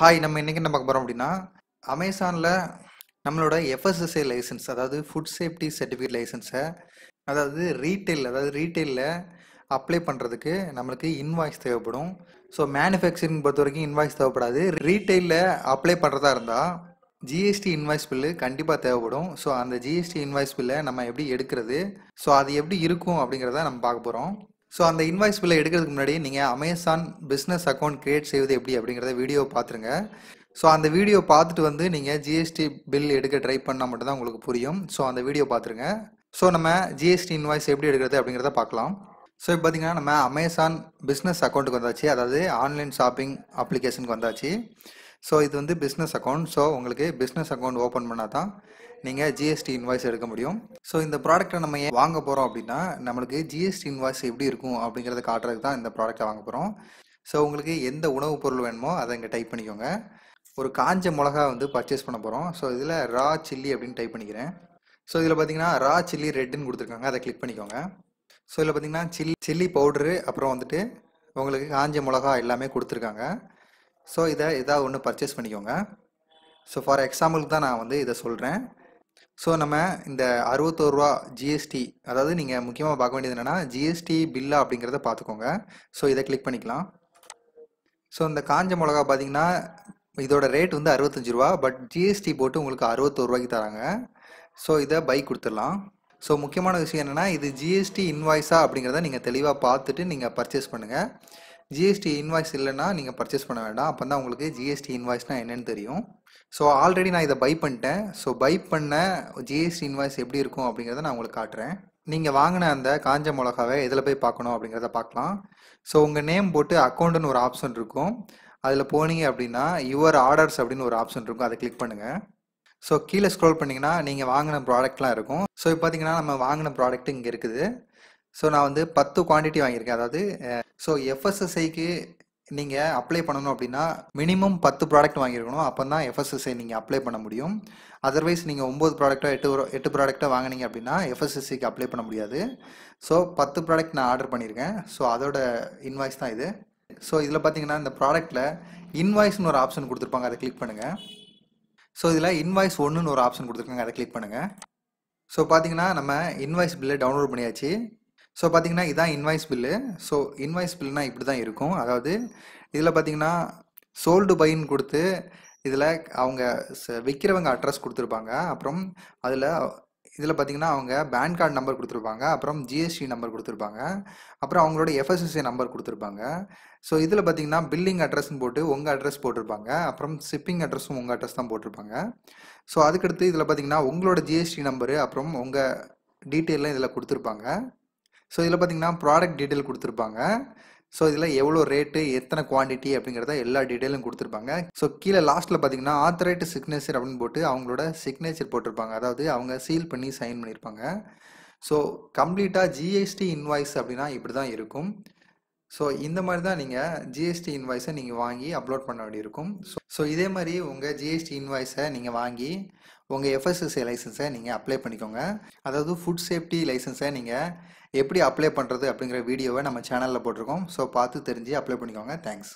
hi நம்ம இன்றைக்கி நம்ம போகிறோம் அப்படின்னா அமேசானில் நம்மளோட எஃப்எஸ்எஸ்ஐ லைசன்ஸ் அதாவது ஃபுட் சேஃப்டி சர்டிஃபிகேட் லைசன்ஸை அதாவது ரீட்டெயில் அதாவது ரீட்டெயிலில் அப்ளை பண்ணுறதுக்கு நம்மளுக்கு இன்வாய்ஸ் தேவைப்படும் ஸோ மேனுஃபேக்சரிங் பொறுத்த வரைக்கும் இன்வாய்ஸ் தேவைப்படாது ரீட்டெயிலில் அப்ளை பண்ணுறதா இருந்தால் ஜிஎஸ்டி இன்வாய்ஸ் பில்லு கண்டிப்பாக தேவைப்படும் ஸோ அந்த ஜிஎஸ்டி இன்வாய்ஸ் பில்லை நம்ம எப்படி எடுக்கிறது ஸோ அது எப்படி இருக்கும் அப்படிங்கிறத நம்ம பார்க்க போகிறோம் ஸோ அந்த இன்வாய்ஸ் பில்லை எடுக்கிறதுக்கு முன்னாடி நீங்கள் அமேசான் பிஸ்னஸ் அக்கௌண்ட் க்ரியேட் செய்வது எப்படி அப்படிங்கிறத வீடியோ பார்த்துருங்க ஸோ அந்த வீடியோ பார்த்துட்டு வந்து நீங்கள் ஜிஎஸ்டி பில் எடுக்க ட்ரை பண்ணால் மட்டும்தான் உங்களுக்கு புரியும் ஸோ அந்த வீடியோ பார்த்துருங்க ஸோ நம்ம ஜிஎஸ்டி இன்வாய்ஸ் எப்படி எடுக்கிறது அப்படிங்கிறத பார்க்கலாம் ஸோ இப்போ பார்த்தீங்கன்னா நம்ம அமேசான் பிஸ்னஸ் அக்கௌண்ட்டுக்கு வந்தாச்சு அதாவது ஆன்லைன் ஷாப்பிங் அப்ளிகேஷனுக்கு வந்தாச்சு ஸோ இது வந்து பிஸ்னஸ் அக்கௌண்ட் ஸோ உங்களுக்கு பிஸ்னஸ் அக்கௌண்ட் ஓப்பன் பண்ணால் தான் நீங்கள் ஜிஎஸ்டி இன்வாய்ஸ் எடுக்க முடியும் ஸோ இந்த ப்ராடக்ட்டை நம்ம ஏன் வாங்க போகிறோம் அப்படின்னா நம்மளுக்கு ஜிஎஸ்டி இன்வாய்ஸ் எப்படி இருக்கும் அப்படிங்கிறத காட்டுறதுக்கு தான் இந்த ப்ராடக்டை வாங்க போகிறோம் ஸோ உங்களுக்கு எந்த உணவுப் பொருள் வேணுமோ அதை இங்கே டைப் பண்ணிக்கோங்க ஒரு காஞ்ச மிளகா வந்து பர்ச்சேஸ் பண்ண போகிறோம் ஸோ இதில் ரா சில்லி அப்படின்னு டைப் பண்ணிக்கிறேன் ஸோ இதில் பார்த்தீங்கன்னா ரா சில்லி ரெட்டுன்னு கொடுத்துருக்காங்க அதை கிளிக் பண்ணிக்கோங்க ஸோ இதில் பார்த்தீங்கன்னா சில்லி சில்லி பவுட்ரு அப்புறம் வந்துட்டு உங்களுக்கு காஞ்ச மிளகா எல்லாமே கொடுத்துருக்காங்க ஸோ இதை இதாக ஒன்று பர்ச்சேஸ் பண்ணிக்கோங்க ஸோ ஃபார் எக்ஸாம்பிளுக்கு தான் நான் வந்து இதை சொல்கிறேன் ஸோ நம்ம இந்த அறுபத்தோருவா ஜிஎஸ்டி அதாவது நீங்கள் முக்கியமாக பார்க்க வேண்டியது என்னென்னா ஜிஎஸ்டி பில்லா அப்படிங்கிறத பார்த்துக்கோங்க ஸோ இதை கிளிக் பண்ணிக்கலாம் ஸோ இந்த காஞ்ச மிளகா பார்த்தீங்கன்னா இதோட ரேட் வந்து அறுபத்தஞ்சு ரூபா பட் ஜிஎஸ்டி போட்டு உங்களுக்கு அறுபத்தோரு ரூபாய்க்கு தராங்க ஸோ இதை பை கொடுத்துடலாம் ஸோ முக்கியமான விஷயம் என்னென்னா இது ஜிஎஸ்டி இன்வாய்ஸா அப்படிங்கிறத நீங்கள் தெளிவாக பார்த்துட்டு நீங்கள் பர்ச்சேஸ் பண்ணுங்கள் ஜிஎஸ்டி இன்வாய்ஸ் இல்லைன்னா நீங்கள் பர்ச்சேஸ் பண்ண வேண்டாம் அப்போ தான் உங்களுக்கு ஜிஎஸ்டி இன்வாய்ஸ்னால் என்னென்னு தெரியும் ஸோ ஆல்ரெடி நான் இதை பை பண்ணிட்டேன் ஸோ பை பண்ண ஜிஎஸ்டி இன்வாய்ஸ் எப்படி இருக்கும் அப்படிங்கிறத நான் உங்களுக்கு காட்டுறேன் நீங்கள் வாங்கின அந்த காஞ்ச மிளகாவை எதில் போய் பார்க்கணும் அப்படிங்கிறத பார்க்கலாம் ஸோ உங்கள் நேம் போட்டு அக்கௌண்ட்டுன்னு ஒரு ஆப்ஷன் இருக்கும் அதில் போனீங்க அப்படின்னா யுவர் ஆர்டர்ஸ் அப்படின்னு ஒரு ஆப்ஷன் இருக்கும் அதை கிளிக் பண்ணுங்கள் ஸோ கீழே ஸ்க்ரோல் பண்ணிங்கன்னா நீங்கள் வாங்கின ப்ராடக்ட்லாம் இருக்கும் ஸோ இப்போ பார்த்தீங்கன்னா நம்ம வாங்கின ப்ராடக்ட் இங்கே இருக்குது ஸோ நான் வந்து பத்து குவான்டிட்டி வாங்கியிருக்கேன் அதாவது ஸோ எஃப்எஸ்எஸ்ஐக்கு நீங்கள் அப்ளை பண்ணணும் அப்படின்னா மினிமம் பத்து ப்ராடக்ட் வாங்கியிருக்கணும் அப்போ தான் எஃப்எஸ்எஸ்ஐ நீங்கள் அப்ளை பண்ண முடியும் அதர்வைஸ் நீங்கள் ஒம்பது ப்ராடக்டாக எட்டு எட்டு ப்ராடக்டாக வாங்கினீங்க அப்படின்னா எஃப்எஸ்எஸ்சிக்கு அப்ளை பண்ண முடியாது ஸோ பத்து ப்ராடக்ட் நான் ஆர்டர் பண்ணியிருக்கேன் ஸோ அதோட இன்வாய்ஸ் தான் இது ஸோ இதில் பார்த்தீங்கன்னா இந்த ப்ராடக்ட்டில் இன்வாய்ஸ்னு ஒரு ஆப்ஷன் கொடுத்துருப்பாங்க அதை கிளிக் பண்ணுங்கள் ஸோ இதில் இன்வாய்ஸ் ஒன்றுன்னு ஒரு ஆப்ஷன் கொடுத்துருக்காங்க அதை கிளிக் பண்ணுங்கள் ஸோ பார்த்தீங்கன்னா நம்ம இன்வாய்ஸ் பில்லை டவுன்லோட் பண்ணியாச்சு ஸோ பார்த்தீங்கன்னா இதான் இன்வாய்ஸ் பில்லு ஸோ இன்வாய்ஸ் பில்லுனா இப்படி தான் இருக்கும் அதாவது இதில் பார்த்தீங்கன்னா சோல்டு பைன்னு கொடுத்து இதில் அவங்க விற்கிறவங்க அட்ரஸ் கொடுத்துருப்பாங்க அப்புறம் அதில் இதில் பார்த்தீங்கன்னா அவங்க பேன் கார்டு நம்பர் கொடுத்துருப்பாங்க அப்புறம் ஜிஎஸ்டி நம்பர் கொடுத்துருப்பாங்க அப்புறம் அவங்களோட எஃப்எஸ்எஸ்ஏ நம்பர் கொடுத்துருப்பாங்க ஸோ இதில் பார்த்தீங்கன்னா பில்லிங் அட்ரஸ்ன்னு போட்டு உங்கள் அட்ரஸ் போட்டிருப்பாங்க அப்புறம் ஷிப்பிங் அட்ரஸும் உங்கள் அட்ரஸ் தான் போட்டிருப்பாங்க ஸோ அதுக்கடுத்து இதில் பார்த்தீங்கன்னா உங்களோட ஜிஎஸ்டி நம்பரு அப்புறம் உங்கள் டீட்டெயிலாம் இதில் கொடுத்துருப்பாங்க ஸோ இதில் பார்த்தீங்கன்னா ப்ராடக்ட் டீட்டெயில் கொடுத்துருப்பாங்க ஸோ இதில் எவ்வளோ ரேட்டு எத்தனை குவான்டிட்டி அப்படிங்கிறத எல்லா டீட்டெயிலும் கொடுத்துருப்பாங்க ஸோ கீழே லாஸ்ட்டில் பார்த்தீங்கன்னா ஆத்தரைட்டு சிக்னேச்சர் அப்படின்னு போட்டு அவங்களோட சிக்னேச்சர் போட்டிருப்பாங்க அதாவது அவங்க சீல் பண்ணி சைன் பண்ணியிருப்பாங்க ஸோ கம்ப்ளீட்டாக ஜிஎஸ்டி இன்வாய்ஸ் அப்படின்னா இப்படி தான் இருக்கும் ஸோ இந்த மாதிரி தான் நீங்கள் ஜிஎஸ்டி இன்வாய்ஸை நீங்கள் வாங்கி அப்லோட் பண்ண வேண்டியிருக்கும் ஸோ ஸோ இதே மாதிரி உங்கள் ஜிஎஸ்டி இன்வாய்ஸை நீங்கள் வாங்கி உங்கள் எஃப்எஸ்எஸ்ஐ லைசன்ஸை நீங்கள் அப்ளை பண்ணிக்கோங்க அதாவது ஃபுட் சேஃப்டி லைசன்ஸை நீங்கள் எப்படி அப்ளை பண்ணுறது அப்படிங்கிற வீடியோவை நம்ம சேனலில் போட்டிருக்கோம் ஸோ பார்த்து தெரிஞ்சு அப்ளை பண்ணிக்கோங்க தேங்க்ஸ்